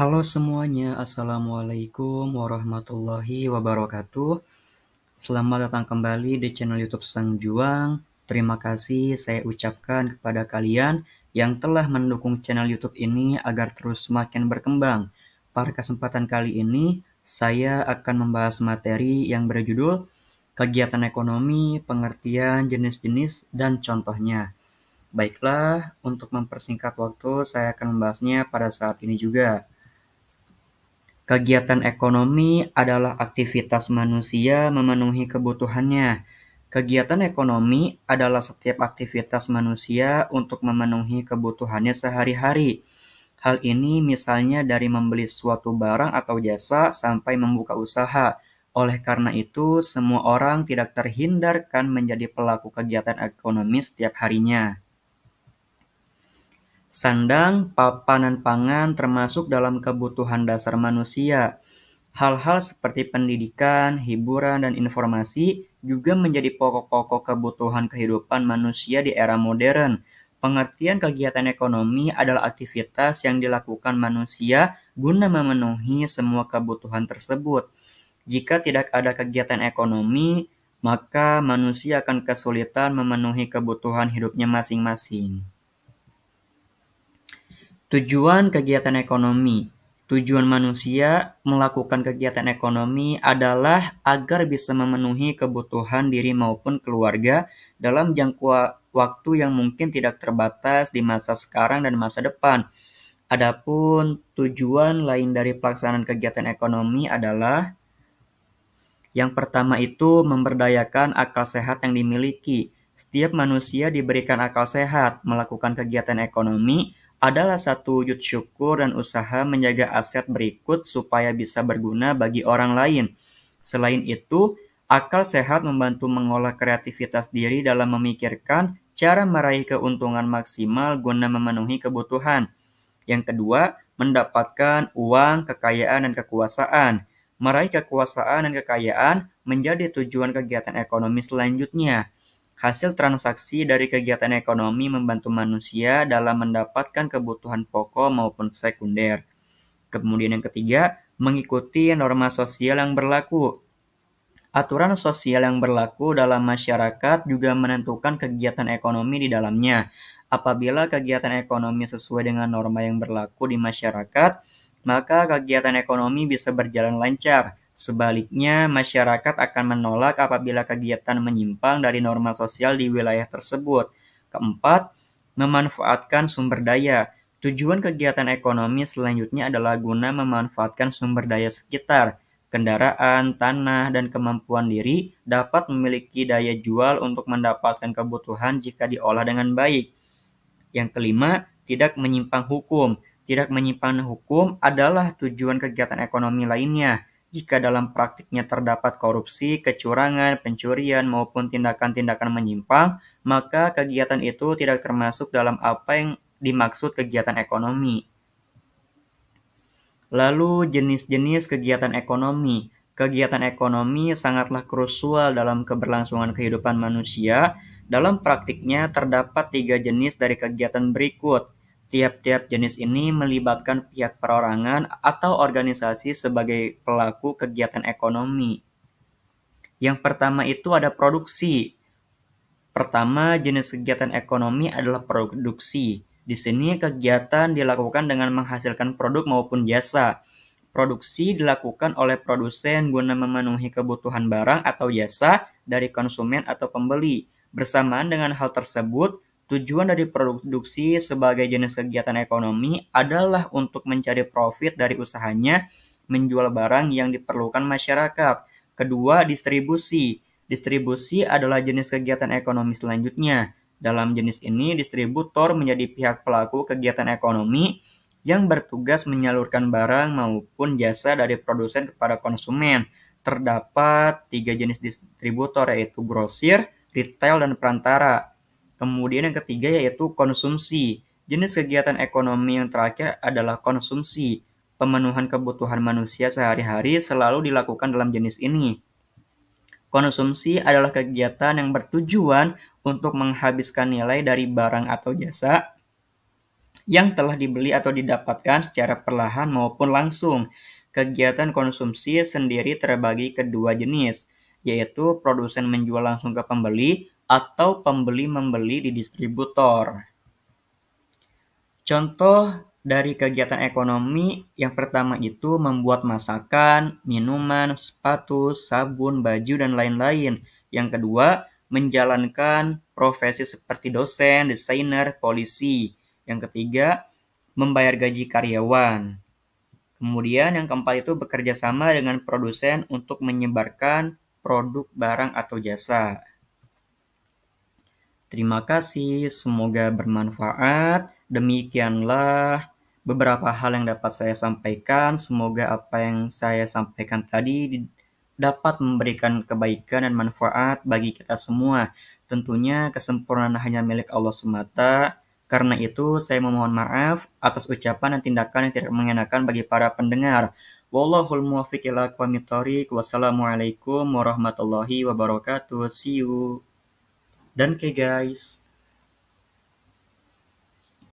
Halo semuanya, Assalamualaikum warahmatullahi wabarakatuh. Selamat datang kembali di channel YouTube Sang Juang. Terima kasih saya ucapkan kepada kalian yang telah mendukung channel YouTube ini agar terus semakin berkembang. Pada kesempatan kali ini, saya akan membahas materi yang berjudul Kegiatan Ekonomi, Pengertian Jenis-Jenis, dan Contohnya. Baiklah, untuk mempersingkat waktu, saya akan membahasnya pada saat ini juga. Kegiatan ekonomi adalah aktivitas manusia memenuhi kebutuhannya. Kegiatan ekonomi adalah setiap aktivitas manusia untuk memenuhi kebutuhannya sehari-hari. Hal ini misalnya dari membeli suatu barang atau jasa sampai membuka usaha. Oleh karena itu, semua orang tidak terhindarkan menjadi pelaku kegiatan ekonomi setiap harinya sandang, papanan pangan termasuk dalam kebutuhan dasar manusia. Hal-hal seperti pendidikan, hiburan, dan informasi juga menjadi pokok-pokok kebutuhan kehidupan manusia di era modern. Pengertian kegiatan ekonomi adalah aktivitas yang dilakukan manusia guna memenuhi semua kebutuhan tersebut. Jika tidak ada kegiatan ekonomi, maka manusia akan kesulitan memenuhi kebutuhan hidupnya masing-masing. Tujuan kegiatan ekonomi Tujuan manusia melakukan kegiatan ekonomi adalah agar bisa memenuhi kebutuhan diri maupun keluarga dalam jangka waktu yang mungkin tidak terbatas di masa sekarang dan masa depan. Adapun tujuan lain dari pelaksanaan kegiatan ekonomi adalah yang pertama itu memberdayakan akal sehat yang dimiliki. Setiap manusia diberikan akal sehat melakukan kegiatan ekonomi adalah satu wujud syukur dan usaha menjaga aset berikut supaya bisa berguna bagi orang lain. Selain itu, akal sehat membantu mengolah kreativitas diri dalam memikirkan cara meraih keuntungan maksimal guna memenuhi kebutuhan. Yang kedua, mendapatkan uang, kekayaan, dan kekuasaan. Meraih kekuasaan dan kekayaan menjadi tujuan kegiatan ekonomi selanjutnya. Hasil transaksi dari kegiatan ekonomi membantu manusia dalam mendapatkan kebutuhan pokok maupun sekunder. Kemudian yang ketiga, mengikuti norma sosial yang berlaku. Aturan sosial yang berlaku dalam masyarakat juga menentukan kegiatan ekonomi di dalamnya. Apabila kegiatan ekonomi sesuai dengan norma yang berlaku di masyarakat, maka kegiatan ekonomi bisa berjalan lancar. Sebaliknya, masyarakat akan menolak apabila kegiatan menyimpang dari norma sosial di wilayah tersebut. Keempat, memanfaatkan sumber daya. Tujuan kegiatan ekonomi selanjutnya adalah guna memanfaatkan sumber daya sekitar. Kendaraan, tanah, dan kemampuan diri dapat memiliki daya jual untuk mendapatkan kebutuhan jika diolah dengan baik. Yang kelima, tidak menyimpang hukum. Tidak menyimpang hukum adalah tujuan kegiatan ekonomi lainnya jika dalam praktiknya terdapat korupsi, kecurangan, pencurian, maupun tindakan-tindakan menyimpang, maka kegiatan itu tidak termasuk dalam apa yang dimaksud kegiatan ekonomi. Lalu, jenis-jenis kegiatan ekonomi. Kegiatan ekonomi sangatlah krusial dalam keberlangsungan kehidupan manusia. Dalam praktiknya terdapat tiga jenis dari kegiatan berikut, Tiap-tiap jenis ini melibatkan pihak perorangan atau organisasi sebagai pelaku kegiatan ekonomi. Yang pertama itu ada produksi. Pertama, jenis kegiatan ekonomi adalah produksi. Di sini kegiatan dilakukan dengan menghasilkan produk maupun jasa. Produksi dilakukan oleh produsen guna memenuhi kebutuhan barang atau jasa dari konsumen atau pembeli. Bersamaan dengan hal tersebut, Tujuan dari produksi sebagai jenis kegiatan ekonomi adalah untuk mencari profit dari usahanya, menjual barang yang diperlukan masyarakat. Kedua, distribusi. Distribusi adalah jenis kegiatan ekonomi selanjutnya. Dalam jenis ini, distributor menjadi pihak pelaku kegiatan ekonomi yang bertugas menyalurkan barang maupun jasa dari produsen kepada konsumen. Terdapat tiga jenis distributor yaitu grosir, retail, dan perantara. Kemudian yang ketiga yaitu konsumsi. Jenis kegiatan ekonomi yang terakhir adalah konsumsi. Pemenuhan kebutuhan manusia sehari-hari selalu dilakukan dalam jenis ini. Konsumsi adalah kegiatan yang bertujuan untuk menghabiskan nilai dari barang atau jasa yang telah dibeli atau didapatkan secara perlahan maupun langsung. Kegiatan konsumsi sendiri terbagi ke dua jenis, yaitu produsen menjual langsung ke pembeli atau pembeli membeli di distributor. Contoh dari kegiatan ekonomi yang pertama itu membuat masakan, minuman, sepatu, sabun, baju, dan lain-lain. Yang kedua, menjalankan profesi seperti dosen, desainer, polisi. Yang ketiga, membayar gaji karyawan. Kemudian yang keempat itu bekerja sama dengan produsen untuk menyebarkan produk, barang, atau jasa. Terima kasih, semoga bermanfaat. Demikianlah beberapa hal yang dapat saya sampaikan. Semoga apa yang saya sampaikan tadi dapat memberikan kebaikan dan manfaat bagi kita semua. Tentunya kesempurnaan hanya milik Allah semata. Karena itu, saya memohon maaf atas ucapan dan tindakan yang tidak mengenakan bagi para pendengar. Wallahul muwafiq ila Wassalamualaikum warahmatullahi wabarakatuh. See you. Dan oke okay guys,